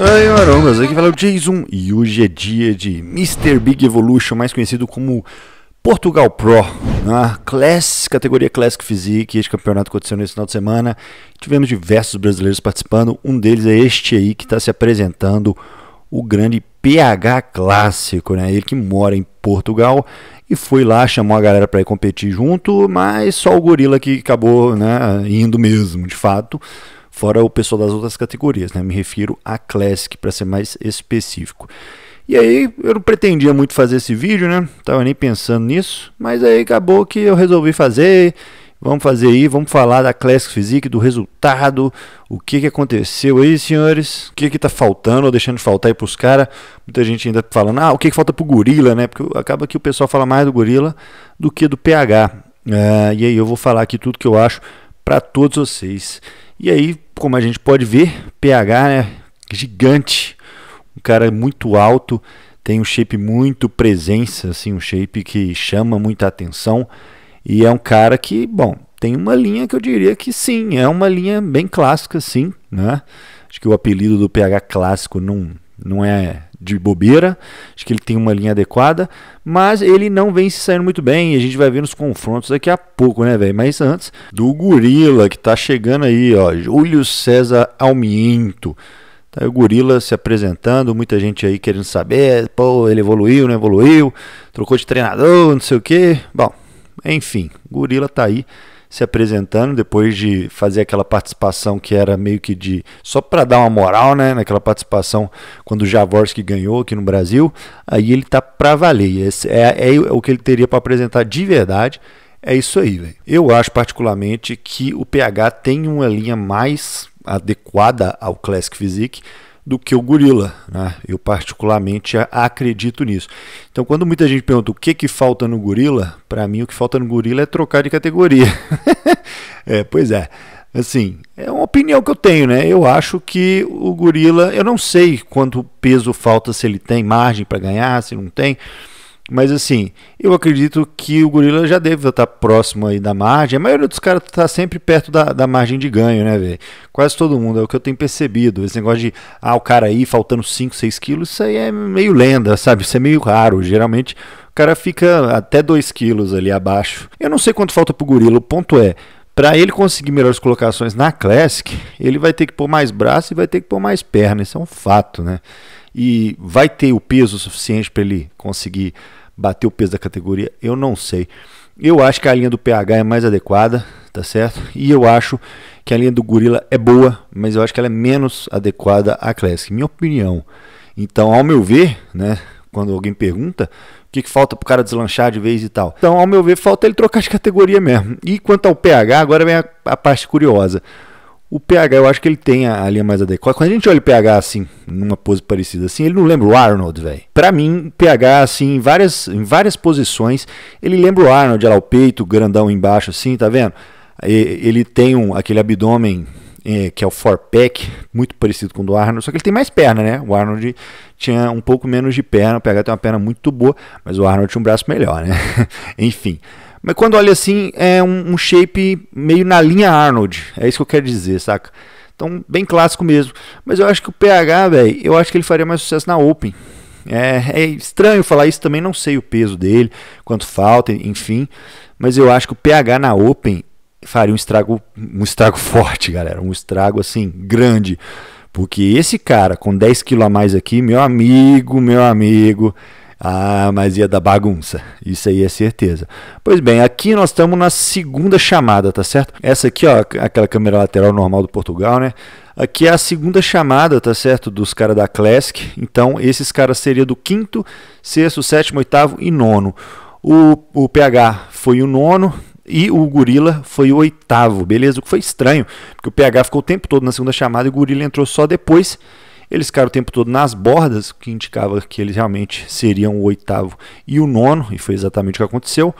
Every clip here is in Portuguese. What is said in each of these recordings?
Oi, Marombas, aqui fala o Jason e hoje é dia de Mr. Big Evolution, mais conhecido como Portugal Pro, na né? class, categoria Classic Physique. Este campeonato aconteceu nesse final de semana. Tivemos diversos brasileiros participando, um deles é este aí que está se apresentando, o grande PH Clássico, né? Ele que mora em Portugal e foi lá, chamou a galera para ir competir junto, mas só o gorila que acabou né, indo mesmo, de fato fora o pessoal das outras categorias, né? Me refiro a Classic para ser mais específico. E aí eu não pretendia muito fazer esse vídeo, né? Tava nem pensando nisso, mas aí acabou que eu resolvi fazer. Vamos fazer aí, vamos falar da Classic Physique, do resultado, o que, que aconteceu aí, senhores, o que que tá faltando ou deixando de faltar aí pros caras. Muita gente ainda falando, ah, o que, que falta pro gorila, né? Porque acaba que o pessoal fala mais do gorila do que do PH. É, e aí eu vou falar aqui tudo que eu acho para todos vocês. E aí, como a gente pode ver, PH, né? Gigante. Um cara muito alto, tem um shape muito presença, assim, um shape que chama muita atenção. E é um cara que, bom, tem uma linha que eu diria que sim, é uma linha bem clássica, sim, né? Acho que o apelido do PH clássico não, não é de bobeira, acho que ele tem uma linha adequada, mas ele não vem se saindo muito bem, e a gente vai ver nos confrontos daqui a pouco, né, velho? Mas antes, do Gorila, que tá chegando aí, ó, Júlio César Almiento. Tá aí o Gorila se apresentando, muita gente aí querendo saber, pô, ele evoluiu, não evoluiu, trocou de treinador, não sei o quê. Bom, enfim, Gorila tá aí se apresentando depois de fazer aquela participação que era meio que de só para dar uma moral, né, naquela participação quando o Javorski ganhou aqui no Brasil, aí ele tá para valer. Esse é, é o que ele teria para apresentar de verdade. É isso aí, velho. Eu acho particularmente que o PH tem uma linha mais adequada ao Classic Physique do que o gorila. Né? Eu particularmente acredito nisso. Então, quando muita gente pergunta o que, que falta no gorila, para mim o que falta no gorila é trocar de categoria. é, pois é. Assim, é uma opinião que eu tenho, né? Eu acho que o gorila, eu não sei quanto peso falta, se ele tem margem para ganhar, se não tem. Mas assim, eu acredito que o gorila já deve estar próximo aí da margem. A maioria dos caras está sempre perto da, da margem de ganho, né, velho? Quase todo mundo, é o que eu tenho percebido. Esse negócio de, ah, o cara aí faltando 5, 6 quilos, isso aí é meio lenda, sabe? Isso é meio raro. Geralmente o cara fica até 2 quilos ali abaixo. Eu não sei quanto falta para o gorila, o ponto é, para ele conseguir melhores colocações na Classic, ele vai ter que pôr mais braço e vai ter que pôr mais perna. Isso é um fato, né? e vai ter o peso suficiente para ele conseguir bater o peso da categoria? Eu não sei. Eu acho que a linha do PH é mais adequada, tá certo? E eu acho que a linha do Gorila é boa, mas eu acho que ela é menos adequada à Classic, minha opinião. Então, ao meu ver, né, quando alguém pergunta o que, que falta para o cara deslanchar de vez e tal. Então, ao meu ver, falta ele trocar de categoria mesmo. E quanto ao PH, agora vem a, a parte curiosa. O PH, eu acho que ele tem a, a linha mais adequada. Quando a gente olha o PH assim, numa pose parecida assim, ele não lembra o Arnold, velho. Pra mim, PH, assim, em várias, em várias posições, ele lembra o Arnold, olha lá, o peito grandão embaixo, assim, tá vendo? ele tem um, aquele abdômen é, que é o pack muito parecido com o do Arnold, só que ele tem mais perna, né? O Arnold tinha um pouco menos de perna, o PH tem uma perna muito boa, mas o Arnold tinha um braço melhor, né? Enfim. Mas quando olha assim, é um, um shape meio na linha Arnold. É isso que eu quero dizer, saca? Então, bem clássico mesmo. Mas eu acho que o PH, velho, eu acho que ele faria mais sucesso na Open. É, é, estranho falar isso também, não sei o peso dele, quanto falta, enfim. Mas eu acho que o PH na Open faria um estrago, um estrago forte, galera. Um estrago assim, grande. Porque esse cara com 10 kg a mais aqui, meu amigo, meu amigo, ah, mas ia dar bagunça. Isso aí é certeza. Pois bem, aqui nós estamos na segunda chamada, tá certo? Essa aqui, ó, aquela câmera lateral normal do Portugal, né? Aqui é a segunda chamada, tá certo? Dos caras da Classic. Então, esses caras seriam do quinto, sexto, sétimo, oitavo e nono. O, o PH foi o nono, e o Gorila foi o oitavo, beleza? O que foi estranho, porque o PH ficou o tempo todo na segunda chamada e o Gorila entrou só depois. Eles ficaram o tempo todo nas bordas, o que indicava que eles realmente seriam o oitavo e o nono, e foi exatamente o que aconteceu.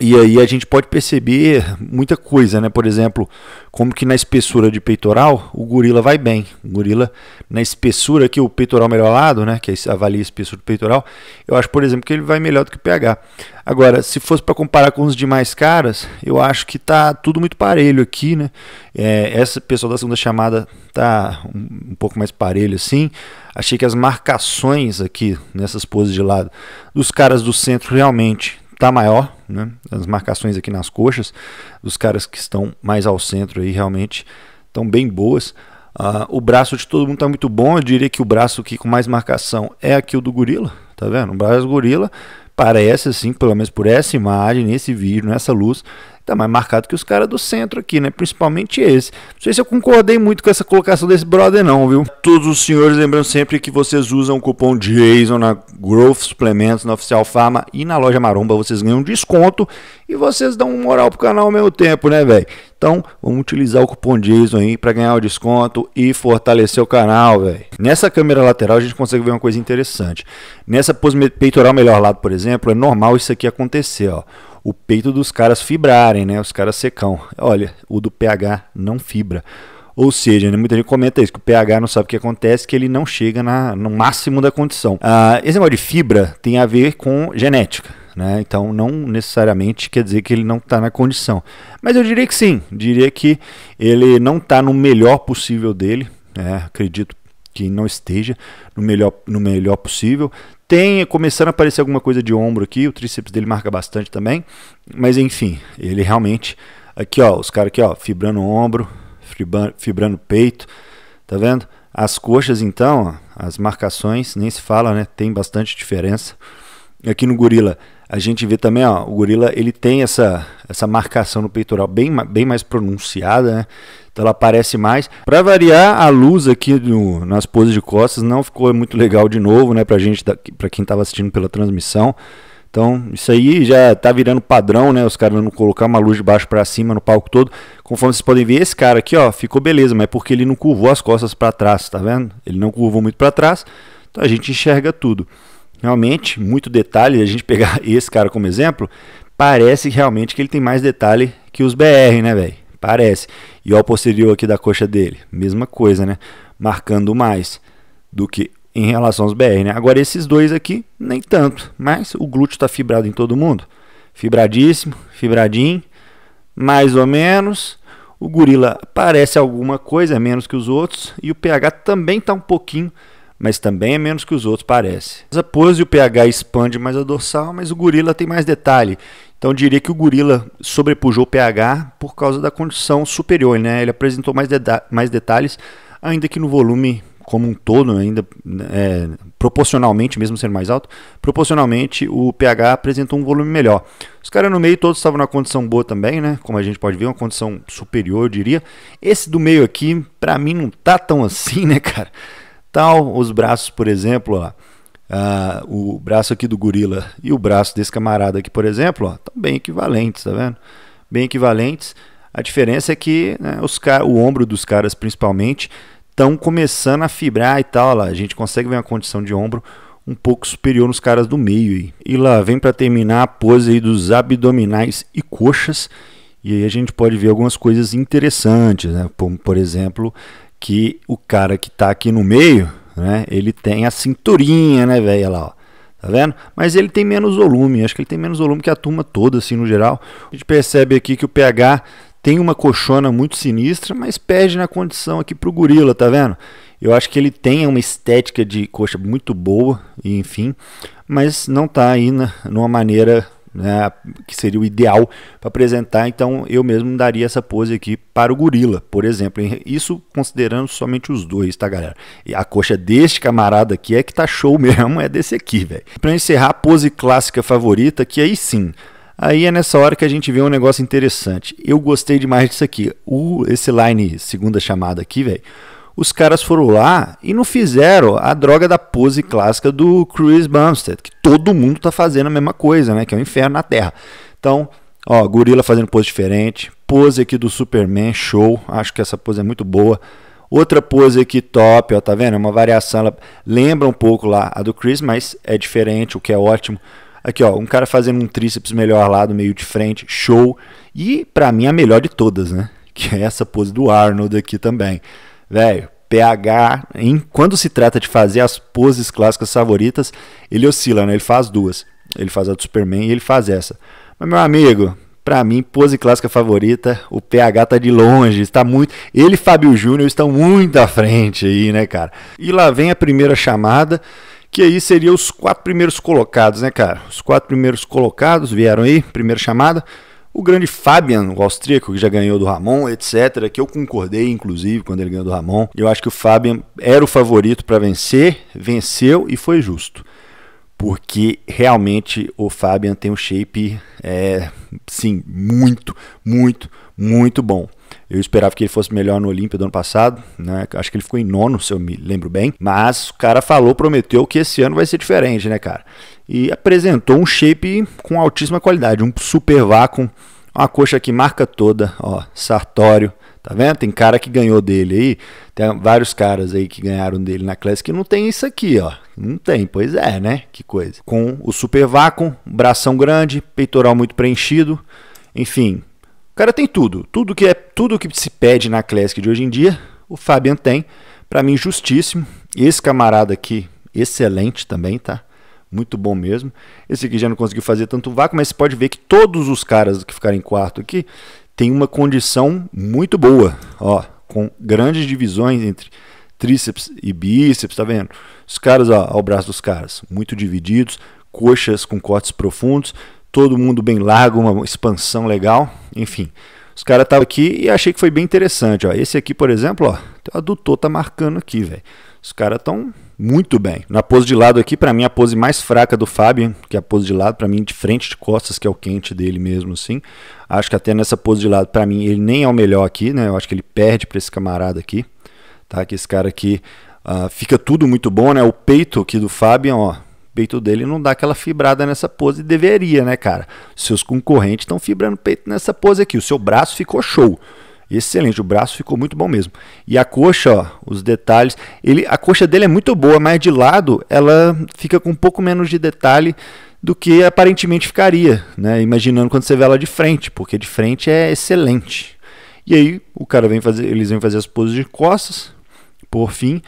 E aí a gente pode perceber muita coisa, né? Por exemplo, como que na espessura de peitoral o gorila vai bem. O gorila na espessura que o peitoral melhorado, né, que avalia a espessura do peitoral, eu acho, por exemplo, que ele vai melhor do que o pH. Agora, se fosse para comparar com os demais caras, eu acho que tá tudo muito parelho aqui, né? É, essa pessoa da segunda chamada tá um, um pouco mais parelho assim. Achei que as marcações aqui nessas poses de lado dos caras do centro realmente tá maior, né? As marcações aqui nas coxas dos caras que estão mais ao centro aí realmente estão bem boas. Uh, o braço de todo mundo tá muito bom. Eu diria que o braço aqui com mais marcação é aqui o do gorila, tá vendo? O braço do gorila parece assim, pelo menos por essa imagem, nesse vídeo, nessa luz, Tá mais marcado que os caras do centro aqui, né? Principalmente esse. Não sei se eu concordei muito com essa colocação desse brother, não, viu? Todos os senhores lembram sempre que vocês usam o cupom JASON na Growth Suplementos, na Oficial Farma e na loja Maromba. Vocês ganham desconto e vocês dão um moral pro canal ao mesmo tempo, né, velho? Então, vamos utilizar o cupom JASON aí para ganhar o desconto e fortalecer o canal, velho. Nessa câmera lateral a gente consegue ver uma coisa interessante. Nessa pose peitoral melhor lado, por exemplo, é normal isso aqui acontecer, ó o peito dos caras fibrarem, né? Os caras secão. Olha, o do PH não fibra. Ou seja, né, muita gente comenta isso, que o pH não sabe o que acontece, que ele não chega na, no máximo da condição. Ah, esse negócio de fibra tem a ver com genética. Né? Então, não necessariamente quer dizer que ele não está na condição. Mas eu diria que sim, diria que ele não está no melhor possível dele, né? acredito que não esteja no melhor, no melhor possível. Tem começando a aparecer alguma coisa de ombro aqui, o tríceps dele marca bastante também, mas enfim, ele realmente aqui ó, os caras aqui ó, fibrando o ombro, fibrando, fibrando o peito, tá vendo? As coxas então, ó, as marcações nem se fala, né? Tem bastante diferença. Aqui no gorila a gente vê também, ó, o gorila ele tem essa essa marcação no peitoral bem bem mais pronunciada, né? Então ela aparece mais. Para variar, a luz aqui no, nas poses de costas não ficou muito legal de novo, né? Pra gente, para quem estava assistindo pela transmissão. Então, isso aí já tá virando padrão, né? Os caras não colocar uma luz de baixo para cima no palco todo. Conforme vocês podem ver, esse cara aqui, ó, ficou beleza, mas é porque ele não curvou as costas para trás, tá vendo? Ele não curvou muito para trás. Então a gente enxerga tudo. Realmente, muito detalhe, a gente pegar esse cara como exemplo, parece realmente que ele tem mais detalhe que os BR, né, velho? Parece. E ó, o posterior aqui da coxa dele, mesma coisa, né? Marcando mais do que em relação aos BR, né? Agora esses dois aqui, nem tanto, mas o glúteo está fibrado em todo mundo. Fibradíssimo, fibradinho, mais ou menos. O gorila parece alguma coisa, é menos que os outros, e o pH também está um pouquinho mas também é menos que os outros, parece. A pose o pH expande mais a dorsal, mas o gorila tem mais detalhe. Então diria que o gorila sobrepujou o pH por causa da condição superior, né? Ele apresentou mais, deta mais detalhes, ainda que no volume como um todo, ainda é, proporcionalmente, mesmo sendo mais alto, proporcionalmente o pH apresentou um volume melhor. Os caras no meio todos estavam na condição boa também, né? Como a gente pode ver, uma condição superior, eu diria. Esse do meio aqui, para mim, não tá tão assim, né, cara? Tal, os braços, por exemplo, ó ah, o braço aqui do gorila e o braço desse camarada aqui, por exemplo, estão bem equivalentes, tá vendo? Bem equivalentes. A diferença é que né, os o ombro dos caras, principalmente, estão começando a fibrar e tal. Lá. A gente consegue ver uma condição de ombro um pouco superior nos caras do meio. Aí. E lá vem para terminar a pose aí dos abdominais e coxas. E aí a gente pode ver algumas coisas interessantes, né? por, por exemplo, que o cara que está aqui no meio né? Ele tem a cinturinha, né, velho, lá, ó. Tá vendo? Mas ele tem menos volume, acho que ele tem menos volume que a turma toda, assim, no geral. A gente percebe aqui que o PH tem uma coxona muito sinistra, mas perde na condição aqui pro gorila, tá vendo? Eu acho que ele tem uma estética de coxa muito boa, enfim, mas não tá aí na, numa maneira né, que seria o ideal para apresentar. Então eu mesmo daria essa pose aqui para o gorila, por exemplo. Isso considerando somente os dois, tá, galera? E a coxa deste camarada aqui é que tá show mesmo, é desse aqui, velho. Para encerrar, a pose clássica favorita, que aí sim. Aí é nessa hora que a gente vê um negócio interessante. Eu gostei demais disso aqui. O, uh, esse line segunda chamada aqui, velho os caras foram lá e não fizeram a droga da pose clássica do Chris Bumstead, que todo mundo tá fazendo a mesma coisa, né? Que é o um inferno na Terra. Então, ó, gorila fazendo pose diferente, pose aqui do Superman, show. Acho que essa pose é muito boa. Outra pose aqui top, ó, tá vendo? É uma variação, ela lembra um pouco lá a do Chris, mas é diferente, o que é ótimo. Aqui, ó, um cara fazendo um tríceps melhor lá do meio de frente, show. E para mim a melhor de todas, né? Que é essa pose do Arnold aqui também velho, PH, em, quando se trata de fazer as poses clássicas favoritas, ele oscila, né? Ele faz duas. Ele faz a do Superman e ele faz essa. Mas, meu amigo, para mim, pose clássica favorita, o PH tá de longe, está muito. Ele e Fábio Júnior estão muito à frente aí, né, cara? E lá vem a primeira chamada, que aí seria os quatro primeiros colocados, né, cara? Os quatro primeiros colocados vieram aí, primeira chamada. O grande Fabian, o austríaco, que já ganhou do Ramon, etc., que eu concordei, inclusive, quando ele ganhou do Ramon. Eu acho que o Fabian era o favorito para vencer, venceu e foi justo. Porque realmente o Fabian tem um shape, é, sim, muito, muito, muito bom. Eu esperava que ele fosse melhor no Olímpia do ano passado, né? Acho que ele ficou em nono, se eu me lembro bem. Mas o cara falou, prometeu que esse ano vai ser diferente, né, cara? e apresentou um shape com altíssima qualidade, um super vácuo, uma coxa que marca toda, ó, Sartório, tá vendo? Tem cara que ganhou dele aí, tem vários caras aí que ganharam dele na classe que não tem isso aqui, ó. Não tem, pois é, né? Que coisa. Com o super vácuo, bração grande, peitoral muito preenchido, enfim. O cara tem tudo, tudo que é, tudo que se pede na Classic de hoje em dia, o Fabian tem. Para mim justíssimo. Esse camarada aqui, excelente também, tá? muito bom mesmo. Esse aqui já não conseguiu fazer tanto vácuo, mas você pode ver que todos os caras que ficaram em quarto aqui têm uma condição muito boa, ó, com grandes divisões entre tríceps e bíceps, tá vendo? Os caras, ó, ao braço dos caras, muito divididos, coxas com cortes profundos, todo mundo bem largo, uma expansão legal, enfim. Os caras estavam aqui e achei que foi bem interessante, ó. Esse aqui, por exemplo, ó, o adutor tá marcando aqui, velho. Os caras estão muito bem. Na pose de lado aqui, para mim, a pose mais fraca do Fábio, que é a pose de lado, para mim, de frente de costas, que é o quente dele mesmo, assim. Acho que até nessa pose de lado, para mim, ele nem é o melhor aqui, né? Eu acho que ele perde para esse camarada aqui, tá? Que esse cara aqui uh, fica tudo muito bom, né? O peito aqui do Fábio, ó, peito dele não dá aquela fibrada nessa pose, deveria, né, cara? Seus concorrentes estão fibrando peito nessa pose aqui. O seu braço ficou show. Excelente, o braço ficou muito bom mesmo. E a coxa, ó, os detalhes. Ele, a coxa dele é muito boa, mas de lado ela fica com um pouco menos de detalhe do que aparentemente ficaria, né? Imaginando quando você vê ela de frente, porque de frente é excelente. E aí o cara vem fazer, eles vêm fazer as poses de costas, por fim,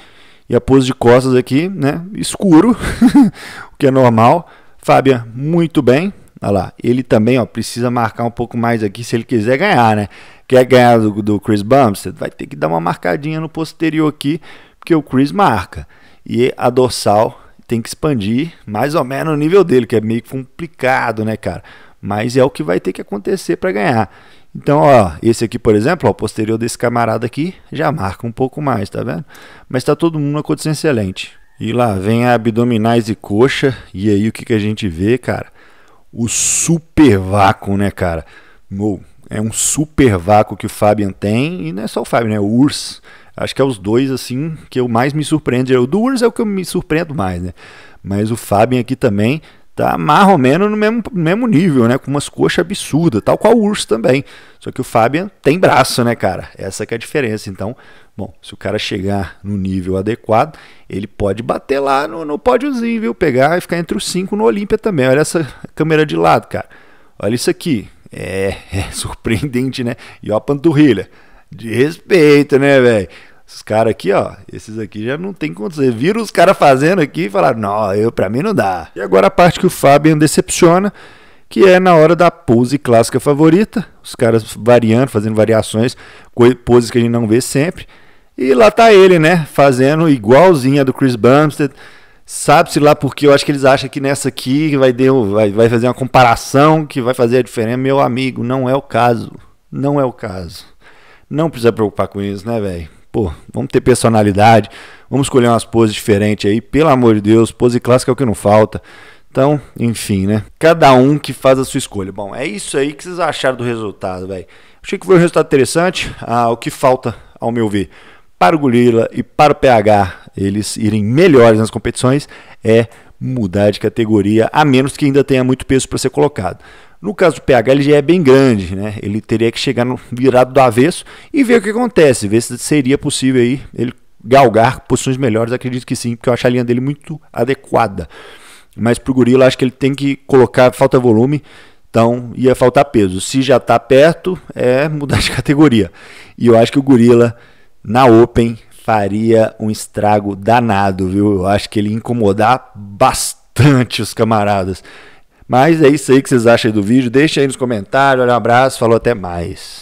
e a pose de costas aqui, né? Escuro, o que é normal. Fábia, muito bem, Olha lá, ele também ó, precisa marcar um pouco mais aqui se ele quiser ganhar, né? Quer ganhar do, do Chris Bumstead? Vai ter que dar uma marcadinha no posterior aqui, porque o Chris marca. E a dorsal tem que expandir mais ou menos o nível dele, que é meio complicado, né, cara? Mas é o que vai ter que acontecer para ganhar. Então, ó, esse aqui, por exemplo, ó, o posterior desse camarada aqui já marca um pouco mais, tá vendo? Mas tá todo mundo na condição excelente. E lá vem abdominais e coxa, e aí o que, que a gente vê, cara? o super vácuo, né, cara? é um super vácuo que o Fabian tem, e não é só o Fabian, né? O Urs. Acho que é os dois, assim, que eu mais me surpreendo. O do Urs é o que eu me surpreendo mais, né? Mas o Fabian aqui também tá mais ou menos no mesmo, mesmo nível, né? Com umas coxas absurdas, tal qual o Urs também. Só que o Fabian tem braço, né, cara? Essa que é a diferença. Então, Bom, se o cara chegar no nível adequado, ele pode bater lá no, no pódiozinho, viu? Pegar e ficar entre os cinco no Olímpia também. Olha essa câmera de lado, cara. Olha isso aqui. É, é surpreendente, né? E ó a panturrilha. De respeito, né, velho? Esses caras aqui, ó, esses aqui já não tem como dizer viram os caras fazendo aqui e falaram, não, eu, pra mim não dá. E agora a parte que o Fabian decepciona, que é na hora da pose clássica favorita. Os caras variando, fazendo variações, poses que a gente não vê sempre. E lá tá ele, né? Fazendo igualzinha do Chris Bumstead. Sabe-se lá porque eu acho que eles acham que nessa aqui vai, vai, vai fazer uma comparação que vai fazer a diferença. Meu amigo, não é o caso. Não é o caso. Não precisa preocupar com isso, né, velho? Pô, vamos ter personalidade, vamos escolher umas poses diferentes aí, pelo amor de Deus, pose clássica é o que não falta. Então, enfim, né? Cada um que faz a sua escolha. Bom, é isso aí que vocês acharam do resultado, velho. Achei que foi um resultado interessante. Ah, o que falta, ao meu ver? para o Gorila e para o PH eles irem melhores nas competições é mudar de categoria, a menos que ainda tenha muito peso para ser colocado. No caso do PH, ele já é bem grande, né? Ele teria que chegar no virado do avesso e ver o que acontece, ver se seria possível aí ele galgar posições melhores, acredito que sim, porque eu acho a linha dele muito adequada. Mas pro gorila acho que ele tem que colocar, falta volume, então ia faltar peso. Se já está perto, é mudar de categoria. E eu acho que o gorila na Open faria um estrago danado, viu? Eu acho que ele ia incomodar bastante os camaradas. Mas é isso aí que vocês acham do vídeo. Deixa aí nos comentários. Um abraço, falou, até mais.